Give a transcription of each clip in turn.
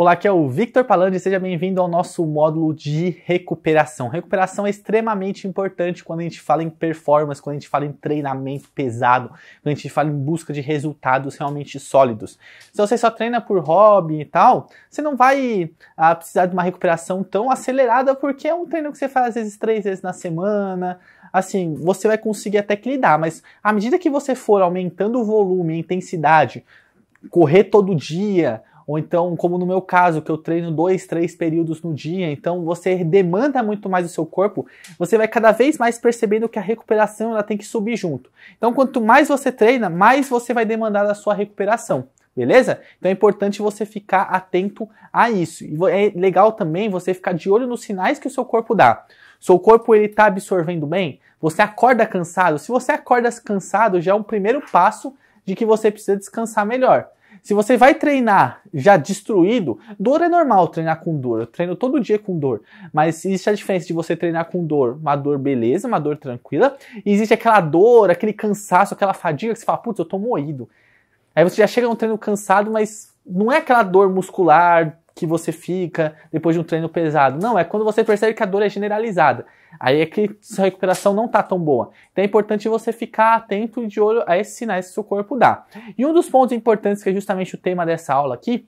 Olá, aqui é o Victor Palandi seja bem-vindo ao nosso módulo de recuperação. Recuperação é extremamente importante quando a gente fala em performance, quando a gente fala em treinamento pesado, quando a gente fala em busca de resultados realmente sólidos. Se você só treina por hobby e tal, você não vai ah, precisar de uma recuperação tão acelerada, porque é um treino que você faz às vezes três vezes na semana, assim, você vai conseguir até que lidar, mas à medida que você for aumentando o volume, a intensidade, correr todo dia, ou então, como no meu caso, que eu treino dois, três períodos no dia, então você demanda muito mais do seu corpo, você vai cada vez mais percebendo que a recuperação ela tem que subir junto. Então, quanto mais você treina, mais você vai demandar da sua recuperação. Beleza? Então é importante você ficar atento a isso. E é legal também você ficar de olho nos sinais que o seu corpo dá. Seu corpo ele está absorvendo bem? Você acorda cansado? Se você acorda cansado, já é um primeiro passo de que você precisa descansar melhor. Se você vai treinar já destruído, dor é normal treinar com dor. Eu treino todo dia com dor. Mas existe a diferença de você treinar com dor, uma dor beleza, uma dor tranquila, e existe aquela dor, aquele cansaço, aquela fadiga que você fala, putz, eu tô moído. Aí você já chega num treino cansado, mas não é aquela dor muscular que você fica depois de um treino pesado. Não, é quando você percebe que a dor é generalizada. Aí é que sua recuperação não está tão boa. Então é importante você ficar atento e de olho a esses sinais que seu corpo dá. E um dos pontos importantes, que é justamente o tema dessa aula aqui,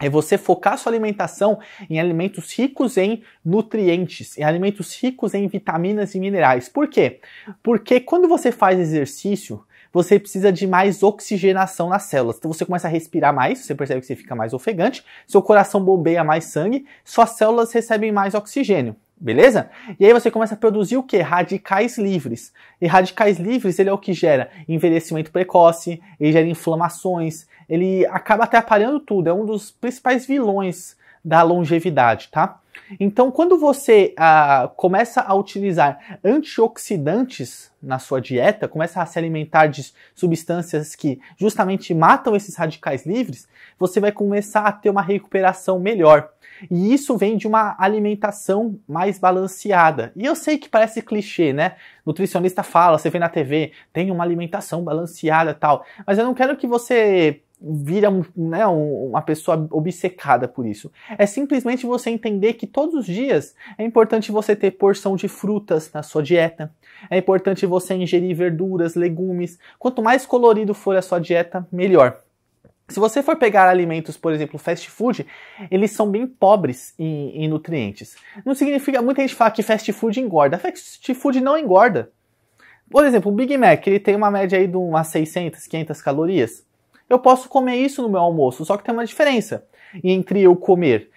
é você focar sua alimentação em alimentos ricos em nutrientes, em alimentos ricos em vitaminas e minerais. Por quê? Porque quando você faz exercício, você precisa de mais oxigenação nas células. Então você começa a respirar mais, você percebe que você fica mais ofegante, seu coração bombeia mais sangue, suas células recebem mais oxigênio. Beleza? E aí você começa a produzir o que? Radicais livres. E radicais livres ele é o que gera envelhecimento precoce, ele gera inflamações, ele acaba atrapalhando tudo, é um dos principais vilões da longevidade, tá? Então, quando você ah, começa a utilizar antioxidantes na sua dieta, começa a se alimentar de substâncias que justamente matam esses radicais livres, você vai começar a ter uma recuperação melhor. E isso vem de uma alimentação mais balanceada. E eu sei que parece clichê, né? Nutricionista fala, você vê na TV, tem uma alimentação balanceada tal. Mas eu não quero que você vira um, né, uma pessoa obcecada por isso. É simplesmente você entender que todos os dias é importante você ter porção de frutas na sua dieta. É importante você ingerir verduras, legumes. Quanto mais colorido for a sua dieta, melhor. Se você for pegar alimentos, por exemplo, fast food, eles são bem pobres em, em nutrientes. Não significa muita gente fala que fast food engorda. Fast food não engorda. Por exemplo, o Big Mac, ele tem uma média aí de umas 600, 500 calorias eu posso comer isso no meu almoço, só que tem uma diferença entre eu comer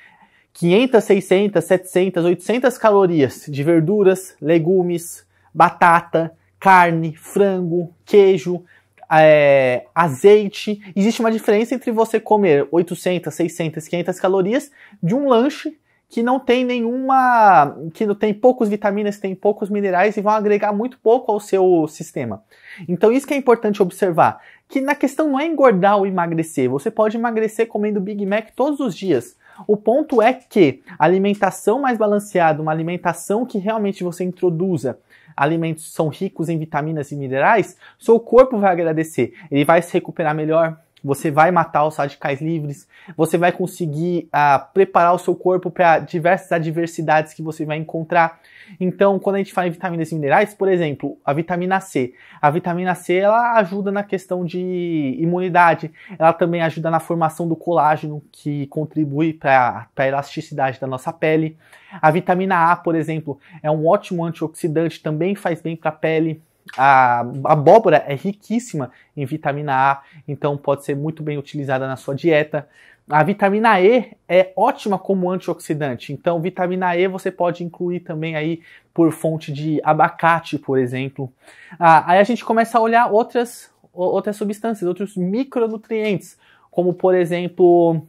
500, 600, 700, 800 calorias de verduras, legumes, batata, carne, frango, queijo, é, azeite. Existe uma diferença entre você comer 800, 600, 500 calorias de um lanche que não tem nenhuma, que tem poucos vitaminas, tem poucos minerais e vão agregar muito pouco ao seu sistema. Então isso que é importante observar, que na questão não é engordar ou emagrecer, você pode emagrecer comendo Big Mac todos os dias. O ponto é que alimentação mais balanceada, uma alimentação que realmente você introduza alimentos são ricos em vitaminas e minerais, seu corpo vai agradecer, ele vai se recuperar melhor, você vai matar os radicais livres, você vai conseguir ah, preparar o seu corpo para diversas adversidades que você vai encontrar. Então, quando a gente fala em vitaminas e minerais, por exemplo, a vitamina C. A vitamina C ela ajuda na questão de imunidade, ela também ajuda na formação do colágeno, que contribui para a elasticidade da nossa pele. A vitamina A, por exemplo, é um ótimo antioxidante, também faz bem para a pele a abóbora é riquíssima em vitamina A, então pode ser muito bem utilizada na sua dieta. A vitamina E é ótima como antioxidante, então vitamina E você pode incluir também aí por fonte de abacate, por exemplo. Ah, aí a gente começa a olhar outras, outras substâncias, outros micronutrientes, como por exemplo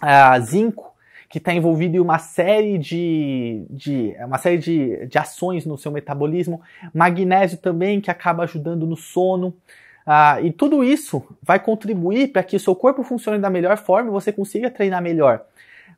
ah, zinco, que está envolvido em uma série de, de é uma série de, de ações no seu metabolismo, magnésio também, que acaba ajudando no sono. Ah, e tudo isso vai contribuir para que o seu corpo funcione da melhor forma e você consiga treinar melhor.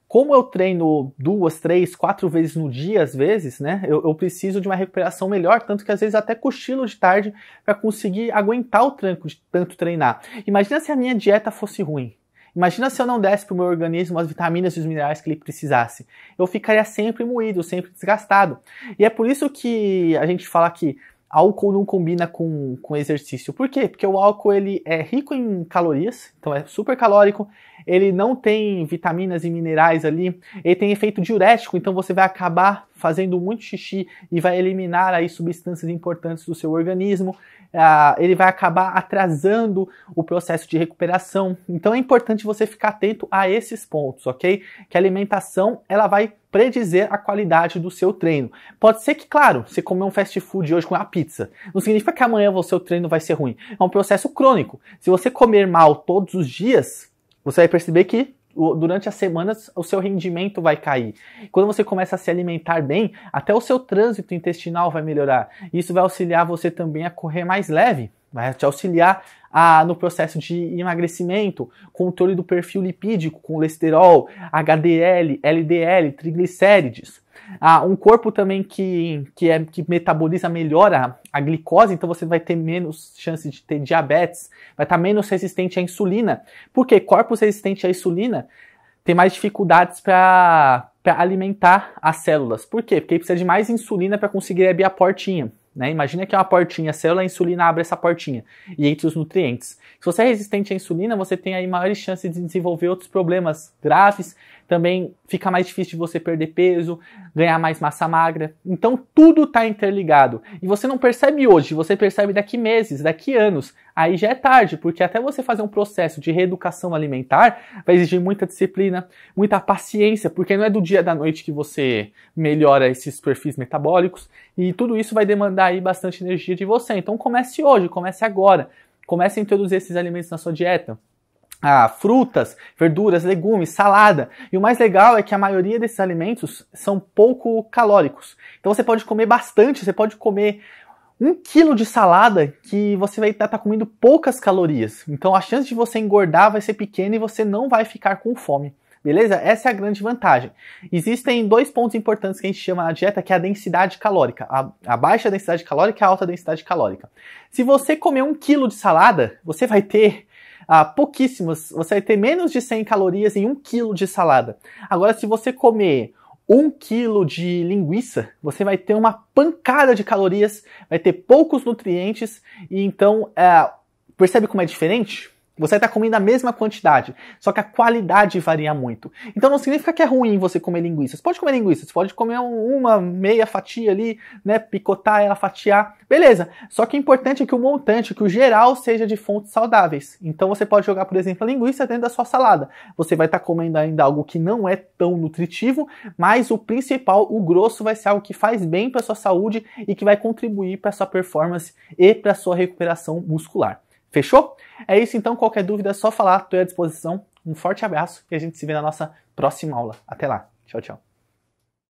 Como eu treino duas, três, quatro vezes no dia, às vezes, né? Eu, eu preciso de uma recuperação melhor, tanto que às vezes até cochilo de tarde para conseguir aguentar o tranco de tanto treinar. Imagina se a minha dieta fosse ruim. Imagina se eu não desse para o meu organismo as vitaminas e os minerais que ele precisasse. Eu ficaria sempre moído, sempre desgastado. E é por isso que a gente fala que álcool não combina com, com exercício. Por quê? Porque o álcool ele é rico em calorias, então é super calórico, ele não tem vitaminas e minerais ali, ele tem efeito diurético, então você vai acabar fazendo muito xixi e vai eliminar aí substâncias importantes do seu organismo, ah, ele vai acabar atrasando o processo de recuperação. Então é importante você ficar atento a esses pontos, ok? Que a alimentação ela vai predizer a qualidade do seu treino. Pode ser que, claro, você comer um fast food hoje com a pizza, não significa que amanhã o seu treino vai ser ruim. É um processo crônico. Se você comer mal todos os dias, você vai perceber que durante as semanas o seu rendimento vai cair. Quando você começa a se alimentar bem, até o seu trânsito intestinal vai melhorar. Isso vai auxiliar você também a correr mais leve vai te auxiliar a, no processo de emagrecimento, controle do perfil lipídico com colesterol, HDL, LDL, triglicérides. Ah, um corpo também que, que, é, que metaboliza melhor a, a glicose, então você vai ter menos chance de ter diabetes, vai estar tá menos resistente à insulina. Porque corpos resistentes à insulina têm mais dificuldades para alimentar as células. Por quê? Porque precisa de mais insulina para conseguir abrir a portinha. Né? Imagina que é uma portinha, a célula a insulina abre essa portinha e entra os nutrientes. Se você é resistente à insulina, você tem aí maiores chances de desenvolver outros problemas graves também fica mais difícil de você perder peso, ganhar mais massa magra. Então tudo está interligado. E você não percebe hoje, você percebe daqui meses, daqui anos. Aí já é tarde, porque até você fazer um processo de reeducação alimentar vai exigir muita disciplina, muita paciência, porque não é do dia da noite que você melhora esses perfis metabólicos e tudo isso vai demandar aí bastante energia de você. Então comece hoje, comece agora. Comece a introduzir esses alimentos na sua dieta ah, frutas, verduras, legumes, salada. E o mais legal é que a maioria desses alimentos são pouco calóricos. Então você pode comer bastante, você pode comer um quilo de salada que você vai estar tá, tá comendo poucas calorias. Então a chance de você engordar vai ser pequena e você não vai ficar com fome. Beleza? Essa é a grande vantagem. Existem dois pontos importantes que a gente chama na dieta, que é a densidade calórica. A, a baixa densidade calórica e a alta densidade calórica. Se você comer um quilo de salada, você vai ter ah, pouquíssimas, você vai ter menos de 100 calorias em 1 quilo de salada. Agora, se você comer 1 quilo de linguiça, você vai ter uma pancada de calorias, vai ter poucos nutrientes, e então, ah, percebe como é diferente? Você está comendo a mesma quantidade, só que a qualidade varia muito. Então não significa que é ruim você comer linguiça. Você pode comer linguiça, você pode comer uma meia fatia ali, né, picotar ela, fatiar, beleza. Só que o é importante é que o montante, que o geral seja de fontes saudáveis. Então você pode jogar, por exemplo, a linguiça dentro da sua salada. Você vai estar tá comendo ainda algo que não é tão nutritivo, mas o principal, o grosso, vai ser algo que faz bem para sua saúde e que vai contribuir para sua performance e para sua recuperação muscular. Fechou? É isso então, qualquer dúvida é só falar, estou à disposição. Um forte abraço e a gente se vê na nossa próxima aula. Até lá. Tchau, tchau.